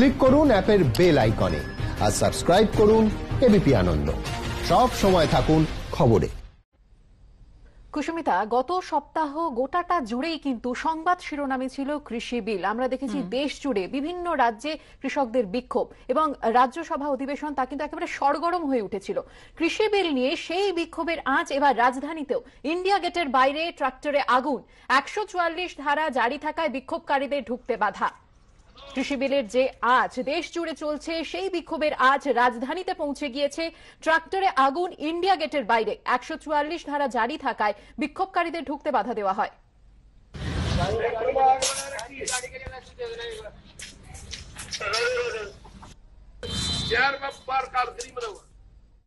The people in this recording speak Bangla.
ক্লিক করুন অ্যাপের বেল আইকনে আর সাবস্ক্রাইব করুন এবিপি আনন্দ সব সময় থাকুন খবরে কুসুমিতা গত সপ্তাহ গোটাটা জুড়েই কিন্তু সংবাদ শিরোনামে ছিল কৃষি বিল আমরা দেখেছি দেশ জুড়ে বিভিন্ন রাজ্যে কৃষকদের বিক্ষোভ এবং রাজ্যসভা অধিবেশন তা কিন্তু একেবারে সরগরম হয়ে উঠেছিল কৃষি বিল নিয়ে সেই বিক্ষোভের আঁচ এবার রাজধানীতেও ইন্ডিয়া গেটের বাইরে ট্রাক্টরে আগুন একশো ধারা জারি থাকায় বিক্ষোভকারীদের ঢুকতে বাধা কৃষি বিলের যে আজ দেশ জুড়ে চলছে সেই বিক্ষোভের আজ রাজধানীতে পৌঁছে গিয়েছে ট্রাক্টরে আগুন ইন্ডিয়া গেটের বাইরে একশো ধারা জারি থাকায় বিক্ষোভকারীদের ঢুকতে বাধা দেওয়া হয় यार मैं बार कार गरीब